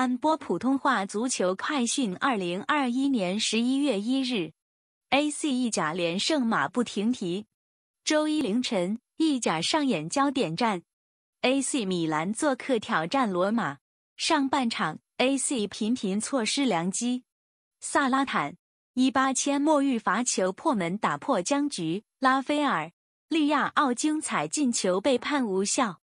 安播普通话足球快讯：二零二一年十一月一日，AC 意甲连胜马不停蹄。周一凌晨，意甲上演焦点战，AC 米兰做客挑战罗马。上半场，AC 频频错失良机，萨拉坦、伊巴千莫遇罚球破门打破僵局。拉菲尔、利亚奥精彩进球被判无效。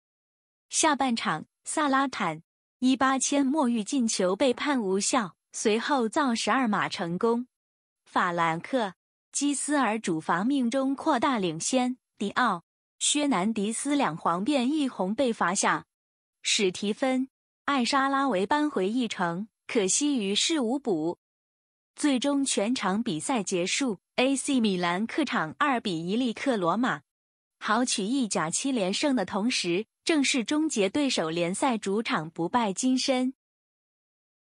下半场，萨拉坦。一八千墨玉进球被判无效，随后造十二码成功。法兰克基斯尔主罚命中扩大领先，迪奥、薛南迪斯两黄变一红被罚下，史提芬艾沙拉维扳回一城，可惜于事无补。最终全场比赛结束，AC 米兰客场二比一力克罗马。豪取意甲七连胜的同时，正式终结对手联赛主场不败金身。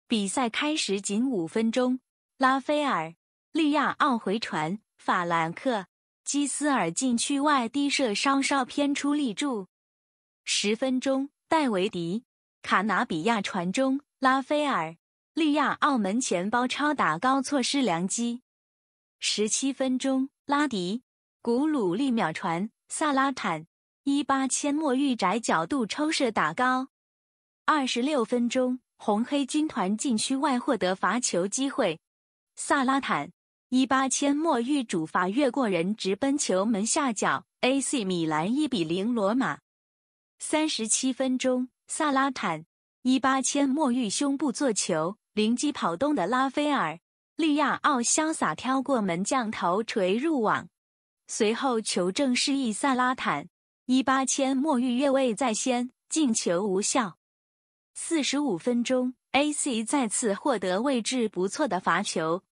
比赛开始仅五分钟，拉菲尔、利亚奥回传，法兰克、基斯尔禁区外低射稍稍偏出立柱。十分钟，戴维迪、卡纳比亚传中，拉菲尔、利亚奥门前包抄打高，错失良机。十七分钟，拉迪、古鲁利秒传。萨拉坦一八千莫玉窄角度抽射打高。二十六分钟，红黑军团禁区外获得罚球机会，萨拉坦一八千莫玉主罚越过人直奔球门下角。AC 米兰一比零罗马。三十七分钟，萨拉坦一八千莫玉胸部做球，灵机跑动的拉菲尔利亚奥潇洒挑过门将头锤入网。随后求证示意萨拉坦，一八千墨玉越位在先，进球无效。四十五分钟，AC 再次获得位置不错的罚球，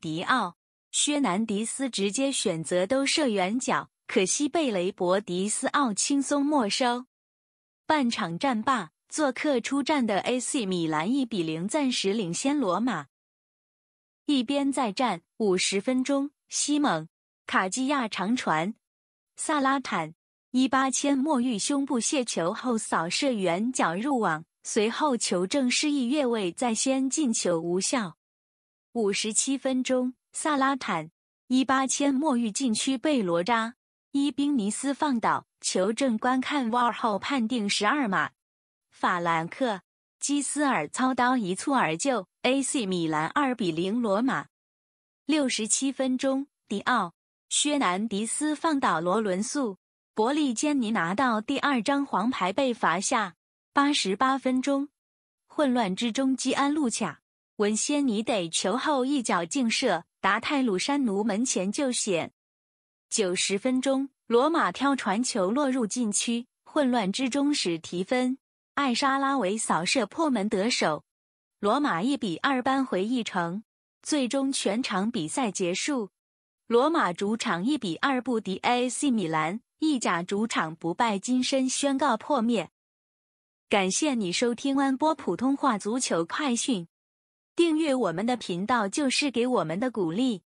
迪奥、薛南迪斯直接选择都射远角，可惜被雷伯迪斯奥轻松没收。半场战罢，做客出战的 AC 米兰一比零暂时领先罗马。一边再战五十分钟，西蒙。卡基亚长传，萨拉坦一八千墨玉胸部卸球后扫射，远角入网。随后球证示意越位在先，进球无效。五十七分钟，萨拉坦一八千墨玉禁区被罗扎伊宾尼斯放倒，球证观看 VAR 后判定十二码。法兰克基斯尔操刀一蹴而就，AC 米兰二比零罗马。六十七分钟，迪奥。薛南迪斯放倒罗伦素，伯利坚尼拿到第二张黄牌被罚下。八十八分钟，混乱之中基安路卡文先尼得球后一脚劲射，达泰鲁山奴门前救险。九十分钟，罗马挑传球落入禁区，混乱之中使提分艾沙拉维扫射破门得手，罗马一比二扳回一城。最终全场比赛结束。罗马主场一比二不敌 AC 米兰，意甲主场不败金身宣告破灭。感谢你收听安播普通话足球快讯，订阅我们的频道就是给我们的鼓励。